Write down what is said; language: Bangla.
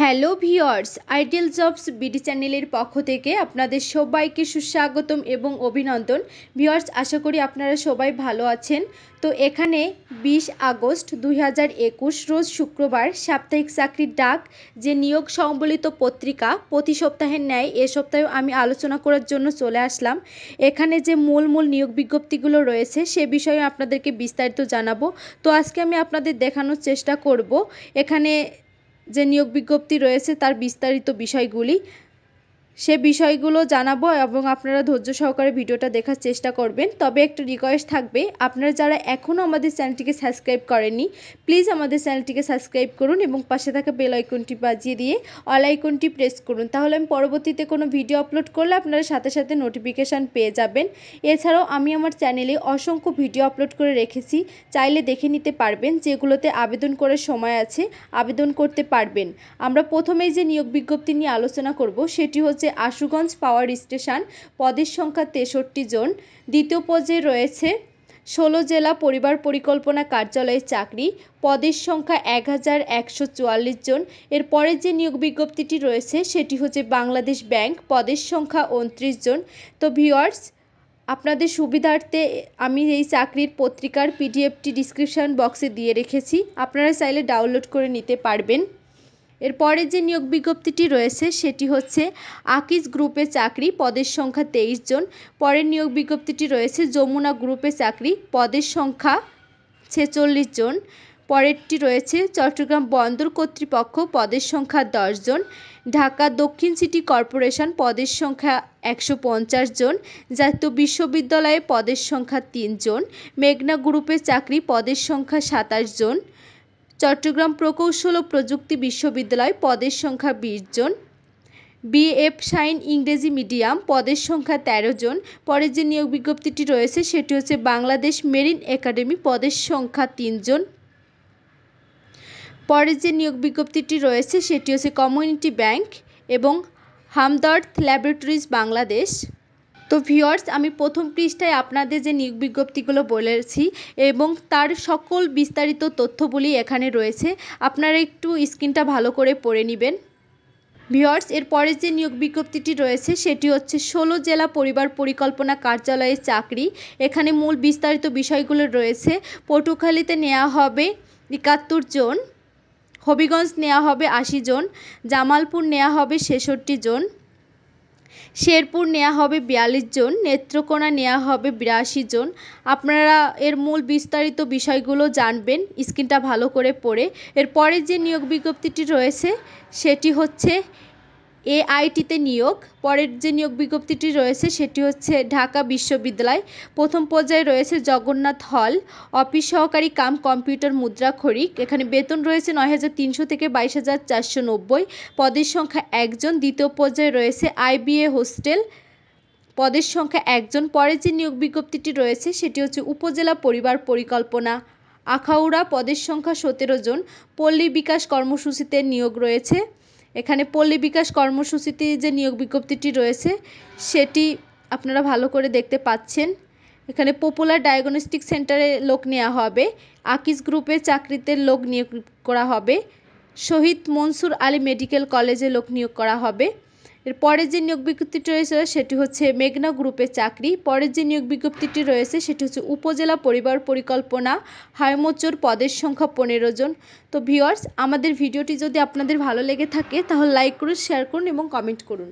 hello viewers ideal jobs BD চ্যানেলের পক্ষ থেকে আপনাদের সবাইকে সুস্বাগতম এবং অভিনন্দন ভিওর্স আশা করি আপনারা সবাই ভালো আছেন তো এখানে ২০ আগস্ট দুই রোজ শুক্রবার সাপ্তাহিক চাকরির ডাক যে নিয়োগ সম্বলিত পত্রিকা প্রতি সপ্তাহের ন্যায় এ সপ্তাহেও আমি আলোচনা করার জন্য চলে আসলাম এখানে যে মূল মূল নিয়োগ বিজ্ঞপ্তিগুলো রয়েছে সে বিষয়ে আপনাদেরকে বিস্তারিত জানাবো তো আজকে আমি আপনাদের দেখানোর চেষ্টা করব এখানে যে নিয়োগ বিজ্ঞপ্তি রয়েছে তার বিস্তারিত বিষয়গুলি সে বিষয়গুলো জানাবো এবং আপনারা ধৈর্য সহকারে ভিডিওটা দেখার চেষ্টা করবেন তবে একটা রিকোয়েস্ট থাকবে আপনারা যারা এখনও আমাদের চ্যানেলটিকে সাবস্ক্রাইব করেননি প্লিজ আমাদের চ্যানেলটিকে সাবস্ক্রাইব করুন এবং পাশে থাকা বেল আইকনটি বাজিয়ে দিয়ে অল আইকনটি প্রেস করুন তাহলে আমি পরবর্তীতে কোনো ভিডিও আপলোড করলে আপনারা সাথে সাথে নোটিফিকেশান পেয়ে যাবেন এছাড়াও আমি আমার চ্যানেলে অসংখ্য ভিডিও আপলোড করে রেখেছি চাইলে দেখে নিতে পারবেন যেগুলোতে আবেদন করার সময় আছে আবেদন করতে পারবেন আমরা প্রথমেই যে নিয়োগ বিজ্ঞপ্তি নিয়ে আলোচনা করব সেটি হচ্ছে পোস্টে আশুগঞ্জ পাওয়ার স্টেশন পদের সংখ্যা তেষট্টি জন দ্বিতীয় পোস্টে রয়েছে ষোলো জেলা পরিবার পরিকল্পনা কার্যালয়ে চাকরি পদের সংখ্যা এক হাজার একশো চুয়াল্লিশ জন এরপরে যে নিয়োগ বিজ্ঞপ্তিটি রয়েছে সেটি হচ্ছে বাংলাদেশ ব্যাংক পদের সংখ্যা উনত্রিশ জন তো ভিওয়ার্স আপনাদের সুবিধার্থে আমি এই চাকরির পত্রিকার পিডিএফটি ডিসক্রিপশান বক্সে দিয়ে রেখেছি আপনারা চাইলে ডাউনলোড করে নিতে পারবেন এরপরে যে নিয়োগ বিজ্ঞপ্তিটি রয়েছে সেটি হচ্ছে আকিজ গ্রুপে চাকরি পদের সংখ্যা তেইশ জন পরের নিয়োগ বিজ্ঞপ্তিটি রয়েছে যমুনা গ্রুপে চাকরি পদের সংখ্যা ছেচল্লিশ জন পরেরটি রয়েছে চট্টগ্রাম বন্দর কর্তৃপক্ষ পদের সংখ্যা জন ঢাকা দক্ষিণ সিটি কর্পোরেশন পদের সংখ্যা একশো জন জাতীয় বিশ্ববিদ্যালয়ে পদের সংখ্যা তিনজন মেঘনা গ্রুপে চাকরি পদের সংখ্যা সাতাশ জন চট্টগ্রাম প্রকৌশল ও প্রযুক্তি বিশ্ববিদ্যালয় পদের সংখ্যা ২০ জন বিএফ সাইন ইংরেজি মিডিয়াম পদের সংখ্যা ১৩ জন পরে যে নিয়োগ বিজ্ঞপ্তিটি রয়েছে সেটি হচ্ছে বাংলাদেশ মেরিন একাডেমি পদের সংখ্যা ৩ জন পরে যে নিয়োগ বিজ্ঞপ্তিটি রয়েছে সেটি হচ্ছে কমিউনিটি ব্যাংক এবং হামদর্দ ল্যাবরেটরিজ বাংলাদেশ তো ভিউয়ার্স আমি প্রথম পৃষ্ঠায় আপনাদের যে নিয়োগ বিজ্ঞপ্তিগুলো বলেছি এবং তার সকল বিস্তারিত তথ্যগুলি এখানে রয়েছে আপনারা একটু স্ক্রিনটা ভালো করে পড়ে নেবেন এর পরের যে নিয়োগ বিজ্ঞপ্তিটি রয়েছে সেটি হচ্ছে ষোলো জেলা পরিবার পরিকল্পনা কার্যালয়ে চাকরি এখানে মূল বিস্তারিত বিষয়গুলো রয়েছে পটুখালীতে নেওয়া হবে একাত্তর জন হবিগঞ্জ নেওয়া হবে আশি জন জামালপুর নেওয়া হবে ছেষট্টি জন শেরপুর নেওয়া হবে বিয়াল্লিশ জন নেত্রকোনা নেওয়া হবে বিরাশি জন আপনারা এর মূল বিস্তারিত বিষয়গুলো জানবেন স্ক্রিনটা ভালো করে পড়ে এরপরে যে নিয়োগ বিজ্ঞপ্তিটি রয়েছে সেটি হচ্ছে এআইটিতে নিয়োগ পরের যে নিয়োগ বিজ্ঞপ্তিটি রয়েছে সেটি হচ্ছে ঢাকা বিশ্ববিদ্যালয় প্রথম পর্যায়ে রয়েছে জগন্নাথ হল অফিস সহকারী কাম কম্পিউটার মুদ্রা খরিক এখানে বেতন রয়েছে নয় হাজার তিনশো থেকে বাইশ হাজার চারশো নব্বই পদের সংখ্যা একজন দ্বিতীয় পর্যায়ে রয়েছে আইবিএ হোস্টেল পদের সংখ্যা একজন পরে যে নিয়োগ বিজ্ঞপ্তিটি রয়েছে সেটি হচ্ছে উপজেলা পরিবার পরিকল্পনা আখাউড়া পদের সংখ্যা সতেরো জন পল্লী বিকাশ কর্মসূচিতে নিয়োগ রয়েছে এখানে পল্লী বিকাশ কর্মসূচিতে যে নিয়োগ বিজ্ঞপ্তিটি রয়েছে সেটি আপনারা ভালো করে দেখতে পাচ্ছেন এখানে পপুলার ডায়াগনস্টিক সেন্টারে লোক নেওয়া হবে আকিস গ্রুপে চাকরিতে লোক নিয়োগ করা হবে শহীদ মনসুর আলী মেডিকেল কলেজে লোক নিয়োগ করা হবে এর পরের যে নিয়োগ বিজ্ঞপ্তিটি রয়েছে সেটি হচ্ছে মেঘনা গ্রুপে চাকরি পরের যে নিয়োগ বিজ্ঞপ্তিটি রয়েছে সেটি হচ্ছে উপজেলা পরিবার পরিকল্পনা হায়মোচুর পদের সংখ্যা পনেরো জন তো ভিওয়ার্স আমাদের ভিডিওটি যদি আপনাদের ভালো লেগে থাকে তাহলে লাইক করুন শেয়ার করুন এবং কমেন্ট করুন